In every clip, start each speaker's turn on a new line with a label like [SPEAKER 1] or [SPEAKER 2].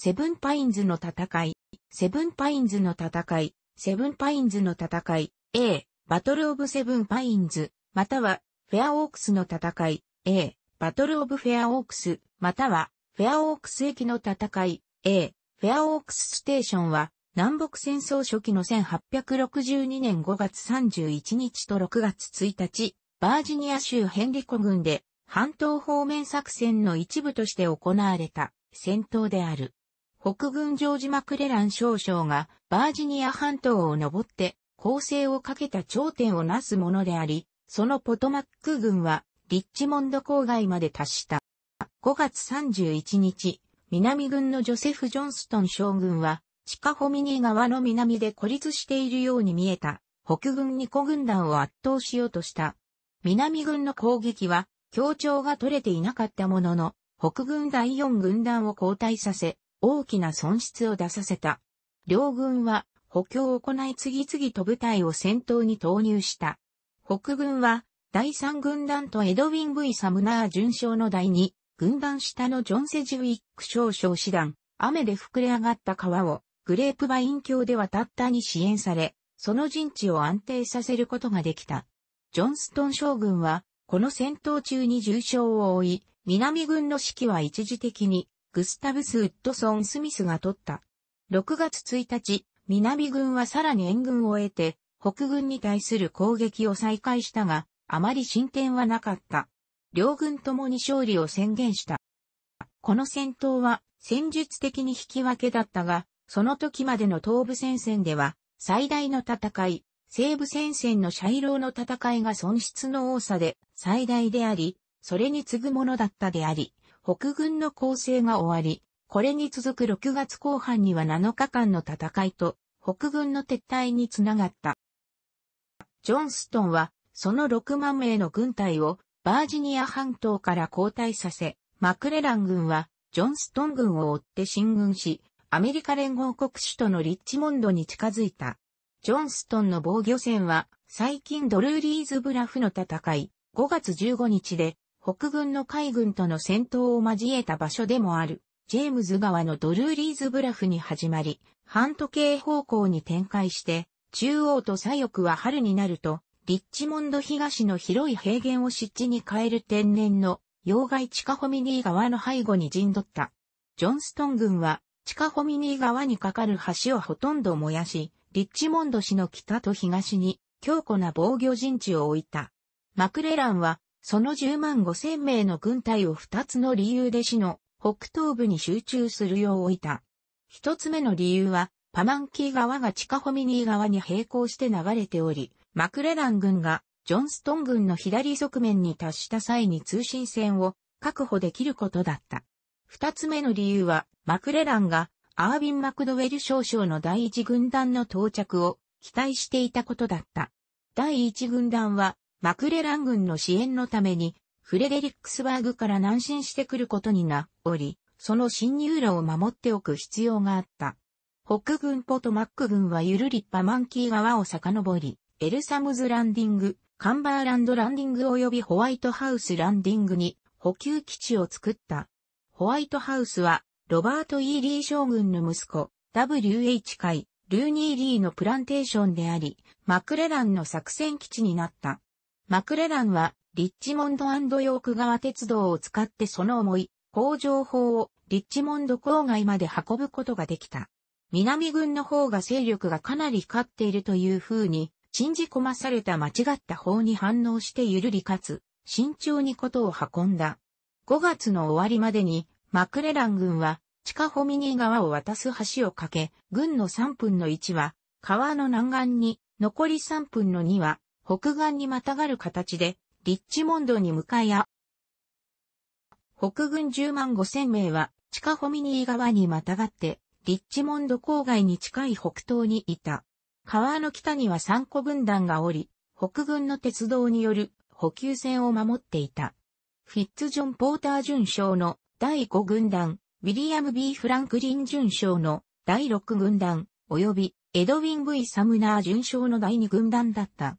[SPEAKER 1] セブンパインズの戦い、セブンパインズの戦い、セブンパインズの戦い、A、バトルオブセブンパインズ、または、フェアオークスの戦い、A、バトルオブフェアオークス、または、フェアオークス駅の戦い、A、フェアオークスステーションは、南北戦争初期の1862年5月31日と6月1日、バージニア州ヘンリコ軍で、半島方面作戦の一部として行われた戦闘である。北軍ジョージ・マクレラン少将がバージニア半島を登って攻勢をかけた頂点をなすものであり、そのポトマック軍はリッチモンド郊外まで達した。5月31日、南軍のジョセフ・ジョンストン将軍は、地下ホミニー川の南で孤立しているように見えた、北軍に個軍団を圧倒しようとした。南軍の攻撃は、協調が取れていなかったものの、北軍第4軍団を交代させ、大きな損失を出させた。両軍は補強を行い次々と部隊を戦闘に投入した。北軍は第三軍団とエドウィン・ブイ・サムナー巡将の第二軍団下のジョン・セジウィック少将師団、雨で膨れ上がった川をグレープバイン橋ではたったに支援され、その陣地を安定させることができた。ジョンストン将軍は、この戦闘中に重傷を負い、南軍の指揮は一時的にグスタブス・ウッドソン・スミスが取った。6月1日、南軍はさらに援軍を得て、北軍に対する攻撃を再開したが、あまり進展はなかった。両軍ともに勝利を宣言した。この戦闘は戦術的に引き分けだったが、その時までの東部戦線では、最大の戦い、西部戦線のャイローの戦いが損失の多さで最大であり、それに次ぐものだったであり、北軍の攻勢が終わり、これに続く6月後半には7日間の戦いと、北軍の撤退につながった。ジョンストンは、その6万名の軍隊を、バージニア半島から交代させ、マクレラン軍は、ジョンストン軍を追って進軍し、アメリカ連合国首都のリッチモンドに近づいた。ジョンストンの防御戦は、最近ドルーリーズブラフの戦い、5月15日で、国軍の海軍との戦闘を交えた場所でもある、ジェームズ川のドルーリーズブラフに始まり、半時計方向に展開して、中央と左翼は春になると、リッチモンド東の広い平原を湿地に変える天然の洋外地下ホミニー川の背後に陣取った。ジョンストン軍は地下ホミニー川に架かる橋をほとんど燃やし、リッチモンド市の北と東に強固な防御陣地を置いた。マクレランはその10万5千名の軍隊を2つの理由で市の北東部に集中するよう置いた。一つ目の理由は、パマンキー川がチカホミニー川に並行して流れており、マクレラン軍がジョンストン軍の左側面に達した際に通信線を確保できることだった。二つ目の理由は、マクレランがアービン・マクドウェル少将の第一軍団の到着を期待していたことだった。第一軍団はマクレラン軍の支援のために、フレデリックスバーグから南進してくることになおり、その侵入路を守っておく必要があった。北軍ポトマック軍はゆるりっぱマンキー川を遡り、エルサムズランディング、カンバーランドランディング及びホワイトハウスランディングに補給基地を作った。ホワイトハウスは、ロバート・イーリー将軍の息子、WH 会、ルーニー・リーのプランテーションであり、マクレランの作戦基地になった。マクレランは、リッチモンドヨーク川鉄道を使ってその重い、工場砲をリッチモンド郊外まで運ぶことができた。南軍の方が勢力がかなり勝っているという風に、信じ込まされた間違った法に反応してゆるりかつ、慎重にことを運んだ。5月の終わりまでに、マクレラン軍は、地下ホミニー川を渡す橋を架け、軍の3分の1は、川の南岸に、残り3分の2は、北岸にまたがる形で、リッチモンドに向かいや、北軍10万5千名は、地下ホミニー川にまたがって、リッチモンド郊外に近い北東にいた。川の北には3個軍団がおり、北軍の鉄道による補給線を守っていた。フィッツジョン・ポーター巡将の第5軍団、ウィリアム・ B・ フランクリン巡将の第6軍団、及びエドウィン・ V・ サムナー巡将の第2軍団だった。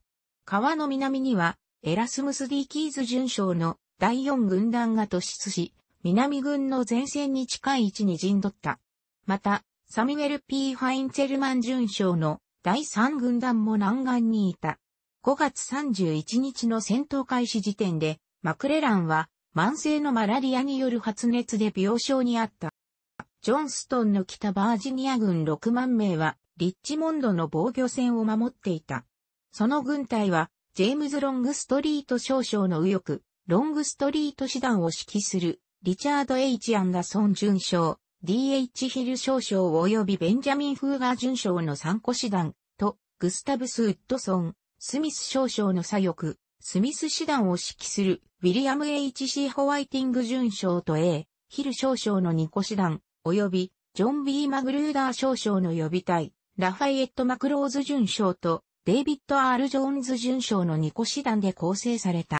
[SPEAKER 1] 川の南には、エラスムス・ディ・キーズ准将の第4軍団が突出し、南軍の前線に近い位置に陣取った。また、サミュエル・ P・ ファインツェルマン准将の第3軍団も南岸にいた。5月31日の戦闘開始時点で、マクレランは慢性のマラリアによる発熱で病床にあった。ジョンストンの北バージニア軍6万名は、リッチモンドの防御線を守っていた。その軍隊は、ジェームズ・ロングストリート少将の右翼、ロングストリート師団を指揮する、リチャード・ H・ アンダソン准将、D.H. ヒル少将及びベンジャミン・フーガー准将の3個師団と、グスタブス・ウッドソン、スミス少将の左翼、スミス師団を指揮する、ウィリアム・ H.C. ホワイティング准将と A、ヒル少将の2個師団、及び、ジョン・ B・ マグルーダー少将の予備隊、ラファイエット・マクローズ准将と、デイビッド・アール・ジョーンズ准将の2個師団で構成された。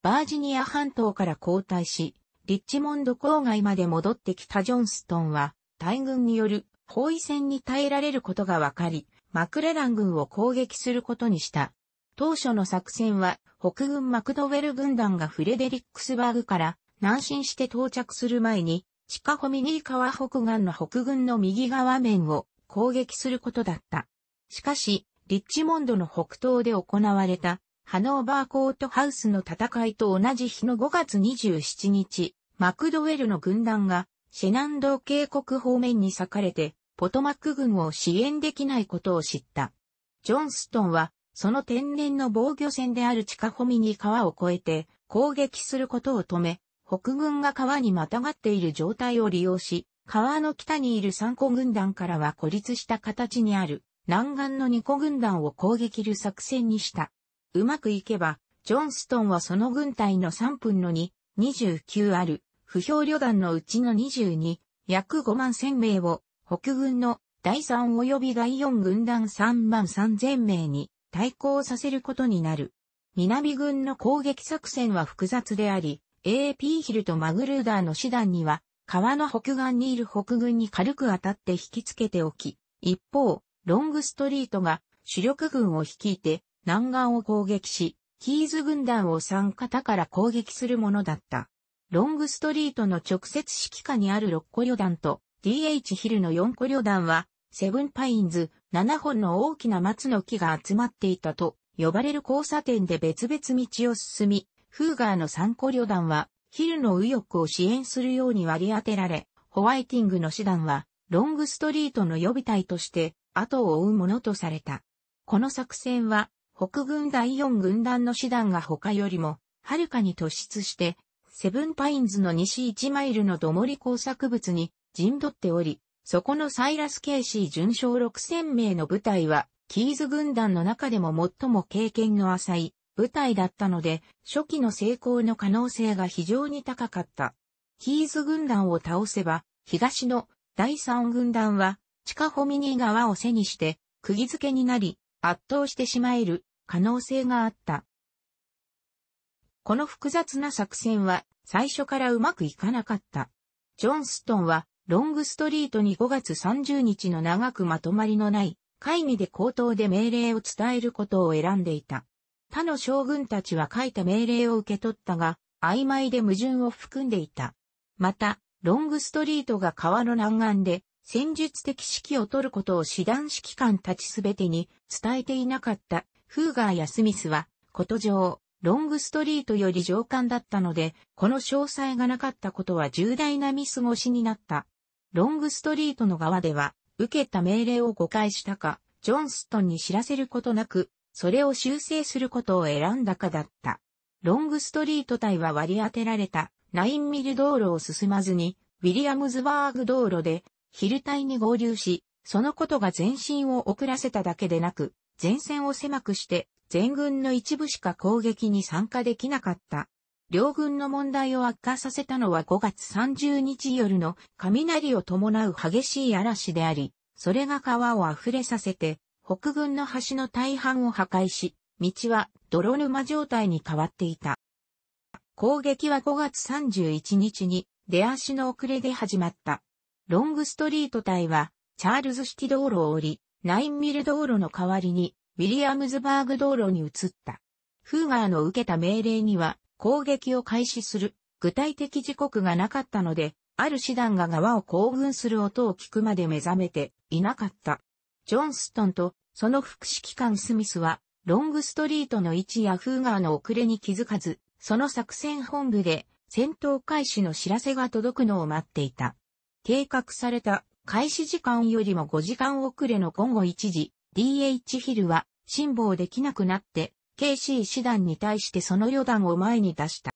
[SPEAKER 1] バージニア半島から交代し、リッチモンド郊外まで戻ってきたジョンストンは、大軍による包囲戦に耐えられることが分かり、マクレラン軍を攻撃することにした。当初の作戦は、北軍マクドウェル軍団がフレデリックスバーグから南進して到着する前に、地下ホミニー川北岸の北軍の右側面を攻撃することだった。しかし、リッチモンドの北東で行われた、ハノーバーコートハウスの戦いと同じ日の5月27日、マクドウェルの軍団が、シェナンド渓谷方面に裂かれて、ポトマック軍を支援できないことを知った。ジョンストンは、その天然の防御線である地下ホミに川を越えて攻撃することを止め、北軍が川にまたがっている状態を利用し、川の北にいる三個軍団からは孤立した形にある南岸の二個軍団を攻撃る作戦にした。うまくいけば、ジョンストンはその軍隊の3分の2、29ある、不評旅団のうちの22、約5万1000名を、北軍の第3及び第4軍団3万3000名に対抗させることになる。南軍の攻撃作戦は複雑であり、AP ヒルとマグルーダーの師団には、川の北岸にいる北軍に軽く当たって引きつけておき、一方、ロングストリートが主力軍を率いて南岸を攻撃し、キーズ軍団を三方から攻撃するものだった。ロングストリートの直接指揮下にある6個旅団と DH ヒルの4個旅団は、セブンパインズ7本の大きな松の木が集まっていたと呼ばれる交差点で別々道を進み、フーガーの3個旅団はヒルの右翼を支援するように割り当てられ、ホワイティングの師団はロングストリートの予備隊として後を追うものとされた。この作戦は、北軍第四軍団の師団が他よりも、はるかに突出して、セブンパインズの西1マイルのどもり工作物に陣取っており、そこのサイラス・ケイシー準将6000名の部隊は、キーズ軍団の中でも最も経験の浅い部隊だったので、初期の成功の可能性が非常に高かった。キーズ軍団を倒せば、東の第3軍団は地下ホミニー川を背にして、釘付けになり、圧倒してしまえる可能性があった。この複雑な作戦は最初からうまくいかなかった。ジョンストンはロングストリートに5月30日の長くまとまりのない会議で口頭で命令を伝えることを選んでいた。他の将軍たちは書いた命令を受け取ったが、曖昧で矛盾を含んでいた。また、ロングストリートが川の南岸で戦術的指揮を取ることを師団指揮官たちすべてに伝えていなかったフーガーやスミスは、こと上、ロングストリートより上官だったので、この詳細がなかったことは重大な見過ごしになった。ロングストリートの側では、受けた命令を誤解したか、ジョンストンに知らせることなく、それを修正することを選んだかだった。ロングストリート隊は割り当てられた、ナインミル道路を進まずに、ウィリアムズバーグ道路で昼帯に合流し、そのことが前進を遅らせただけでなく、前線を狭くして、全軍の一部しか攻撃に参加できなかった。両軍の問題を悪化させたのは5月30日夜の雷を伴う激しい嵐であり、それが川を溢れさせて、北軍の橋の大半を破壊し、道は泥沼状態に変わっていた。攻撃は5月31日に出足の遅れで始まった。ロングストリート隊は、チャールズシティ道路を降り、ナインミル道路の代わりに、ウィリアムズバーグ道路に移った。フーガーの受けた命令には、攻撃を開始する、具体的時刻がなかったので、ある師団が側を行軍する音を聞くまで目覚めていなかった。ジョンストンとその副指揮官スミスは、ロングストリートの位置やフーガーの遅れに気づかず、その作戦本部で戦闘開始の知らせが届くのを待っていた。計画された開始時間よりも5時間遅れの午後1時、DH ヒルは辛抱できなくなって、KC 師団に対してその旅団を前に出した。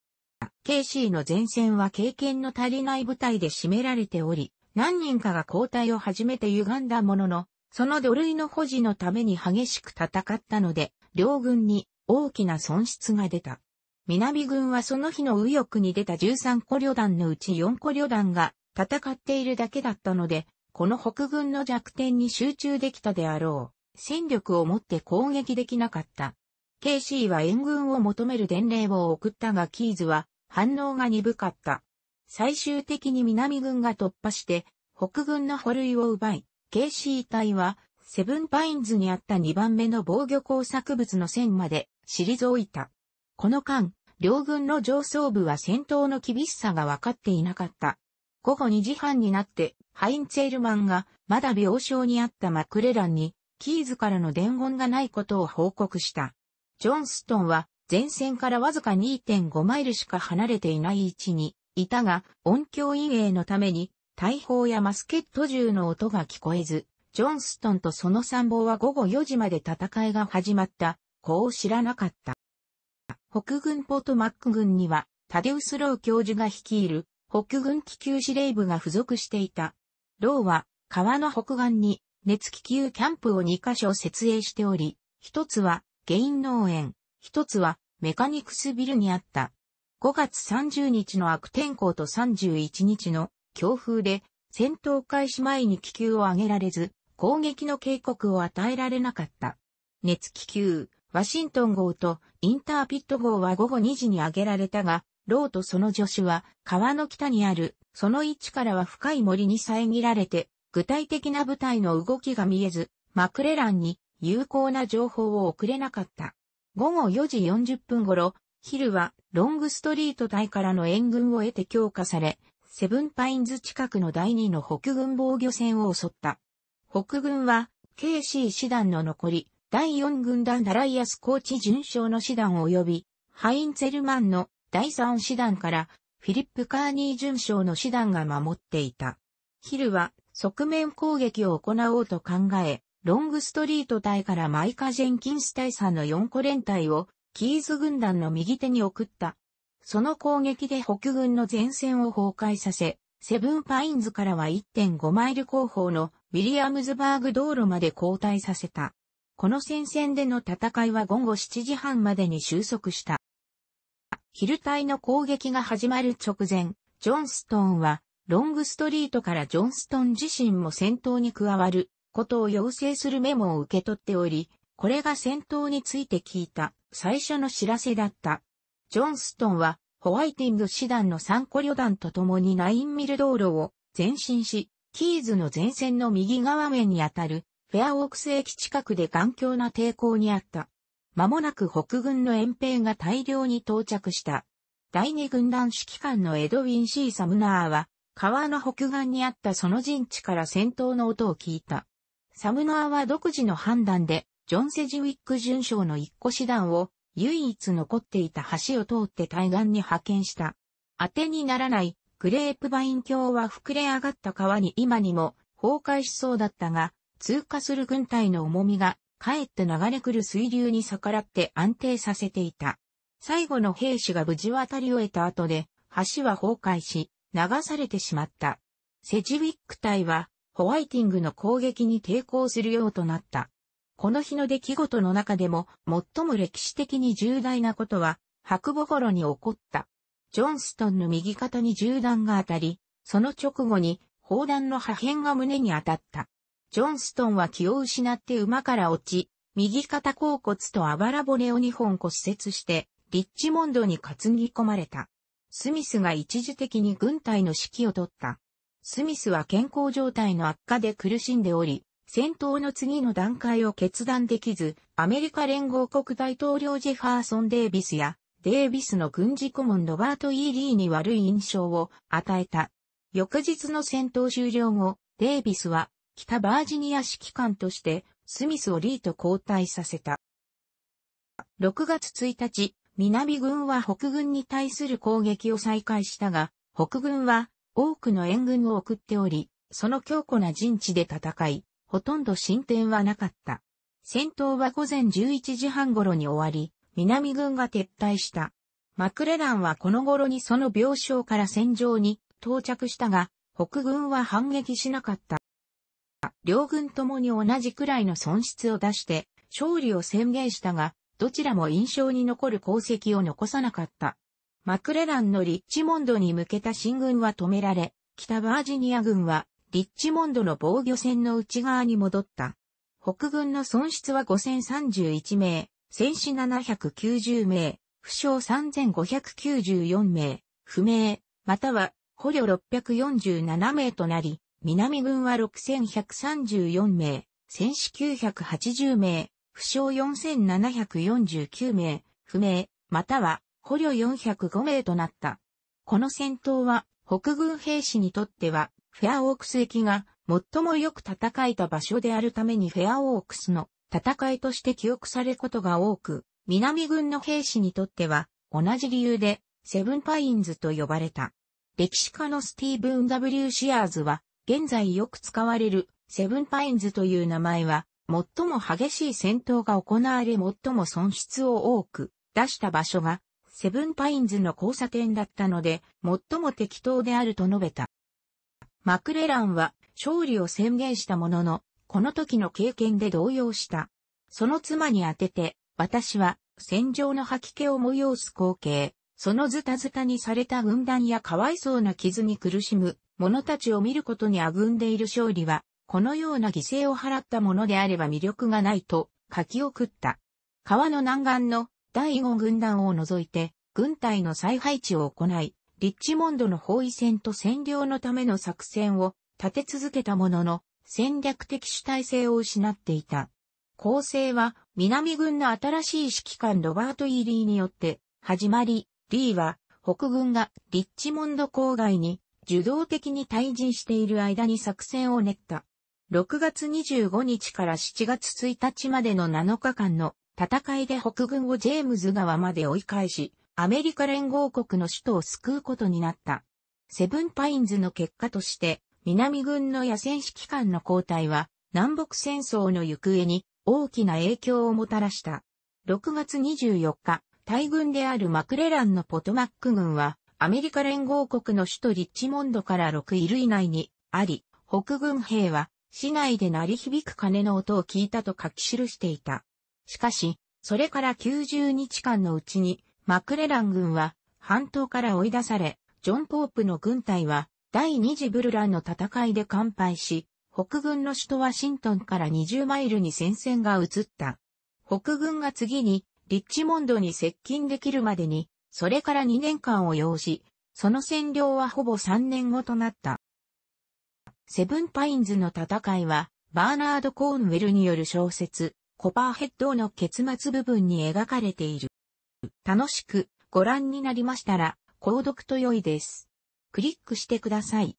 [SPEAKER 1] KC の前線は経験の足りない部隊で占められており、何人かが交代を始めて歪んだものの、その土塁の保持のために激しく戦ったので、両軍に大きな損失が出た。南軍はその日の右翼に出た13個旅団のうち4個旅団が戦っているだけだったので、この北軍の弱点に集中できたであろう。戦力を持って攻撃できなかった。KC は援軍を求める伝令を送ったがキーズは反応が鈍かった。最終的に南軍が突破して北軍の捕類を奪い、KC 隊はセブンパインズにあった2番目の防御工作物の線まで退いた。この間、両軍の上層部は戦闘の厳しさが分かっていなかった。午後2時半になって、ハインツェルマンがまだ病床にあったマクレランに、キーズからの伝言がないことを報告した。ジョンストンは前線からわずか2.5マイルしか離れていない位置にいたが、音響陰影のために大砲やマスケット銃の音が聞こえず、ジョンストンとその参謀は午後4時まで戦いが始まった、こう知らなかった。北軍ポートマック軍には、タデウスロー教授が率いる北軍気球司令部が付属していた。ローは川の北岸に熱気球キャンプを2カ所設営しており、一つはゲイン農園、一つはメカニクスビルにあった。5月30日の悪天候と31日の強風で戦闘開始前に気球を上げられず、攻撃の警告を与えられなかった。熱気球、ワシントン号とインターピット号は午後2時に上げられたが、ローとその助手は川の北にある、その位置からは深い森に遮られて、具体的な部隊の動きが見えず、マクレランに有効な情報を送れなかった。午後4時40分頃、ヒルはロングストリート隊からの援軍を得て強化され、セブンパインズ近くの第2の北軍防御線を襲った。北軍は、KC 師団の残り、第4軍団ダライアスコーチ準将の師団及び、ハインツェルマンの第3師団からフィリップ・カーニー准将の師団が守っていた。ヒルは側面攻撃を行おうと考え、ロングストリート隊からマイカ・ジェンキンス大佐の4個連隊をキーズ軍団の右手に送った。その攻撃で北軍の前線を崩壊させ、セブンパインズからは1.5マイル後方のウィリアムズバーグ道路まで後退させた。この戦線での戦いは午後7時半までに収束した。ヒル隊の攻撃が始まる直前、ジョンストンは、ロングストリートからジョンストン自身も戦闘に加わることを要請するメモを受け取っており、これが戦闘について聞いた最初の知らせだった。ジョンストンはホワイティング師団の3考旅団と共にナインミル道路を前進し、キーズの前線の右側面にあたるフェアウォークス駅近くで頑強な抵抗にあった。間もなく北軍の遠兵が大量に到着した。第二軍団指揮官のエドウィン・シー・サムナーは、川の北岸にあったその陣地から戦闘の音を聞いた。サムナーは独自の判断で、ジョン・セジウィック巡将の一個師団を、唯一残っていた橋を通って対岸に派遣した。当てにならない、グレープバイン橋は膨れ上がった川に今にも崩壊しそうだったが、通過する軍隊の重みがかえって流れ来る水流に逆らって安定させていた。最後の兵士が無事渡り終えた後で、橋は崩壊し、流されてしまった。セジウィック隊は、ホワイティングの攻撃に抵抗するようとなった。この日の出来事の中でも、最も歴史的に重大なことは、白母頃に起こった。ジョンストンの右肩に銃弾が当たり、その直後に砲弾の破片が胸に当たった。ジョンストンは気を失って馬から落ち、右肩甲骨とあばら骨を2本骨折して、リッチモンドに担ぎ込まれた。スミスが一時的に軍隊の指揮を取った。スミスは健康状態の悪化で苦しんでおり、戦闘の次の段階を決断できず、アメリカ連合国大統領ジェファーソン・デイビスや、デイビスの軍事顧問ロバート・イーリーに悪い印象を与えた。翌日の戦闘終了後、デイビスは北バージニア指揮官として、スミスをリーと交代させた。6月1日、南軍は北軍に対する攻撃を再開したが、北軍は多くの援軍を送っており、その強固な陣地で戦い、ほとんど進展はなかった。戦闘は午前11時半頃に終わり、南軍が撤退した。マクレランはこの頃にその病床から戦場に到着したが、北軍は反撃しなかった。両軍ともに同じくらいの損失を出して、勝利を宣言したが、どちらも印象に残る功績を残さなかった。マクレランのリッチモンドに向けた進軍は止められ、北バージニア軍は、リッチモンドの防御線の内側に戻った。北軍の損失は5031名、戦死790名、負傷3594名、不明、または捕虜647名となり、南軍は6134名、戦死980名、負傷4749名、不明、または捕虜405名となった。この戦闘は北軍兵士にとってはフェアオークス駅が最もよく戦えた場所であるためにフェアオークスの戦いとして記憶されることが多く、南軍の兵士にとっては同じ理由でセブンパインズと呼ばれた。歴史家のスティーブン・ W・ シアーズは現在よく使われるセブンパインズという名前は、最も激しい戦闘が行われ最も損失を多く出した場所が、セブンパインズの交差点だったので、最も適当であると述べた。マクレランは勝利を宣言したものの、この時の経験で動揺した。その妻に当てて、私は戦場の吐き気を催す光景、そのズタズタにされた軍団やかわいそうな傷に苦しむ者たちを見ることにあぐんでいる勝利は、このような犠牲を払ったものであれば魅力がないと書き送った。川の南岸の第5軍団を除いて、軍隊の再配置を行い、リッチモンドの包囲戦と占領のための作戦を立て続けたものの、戦略的主体性を失っていた。構成は、南軍の新しい指揮官ロバート・イーリーによって始まり、リーは、北軍がリッチモンド郊外に受動的に退陣している間に作戦を練った。6月25日から7月1日までの7日間の戦いで北軍をジェームズ川まで追い返し、アメリカ連合国の首都を救うことになった。セブンパインズの結果として、南軍の野戦指揮官の交代は、南北戦争の行方に大きな影響をもたらした。6月24日、大軍であるマクレランのポトマック軍は、アメリカ連合国の首都リッチモンドから6イル以内にあり、北軍兵は、市内で鳴り響く鐘の音を聞いたと書き記していた。しかし、それから90日間のうちに、マクレラン軍は、半島から追い出され、ジョン・ポープの軍隊は、第二次ブルランの戦いで完敗し、北軍の首都ワシントンから20マイルに戦線が移った。北軍が次にリッチモンドに接近できるまでに、それから2年間を要し、その占領はほぼ3年後となった。セブンパインズの戦いは、バーナード・コーンウェルによる小説、コパーヘッドの結末部分に描かれている。楽しくご覧になりましたら、購読と良いです。クリックしてください。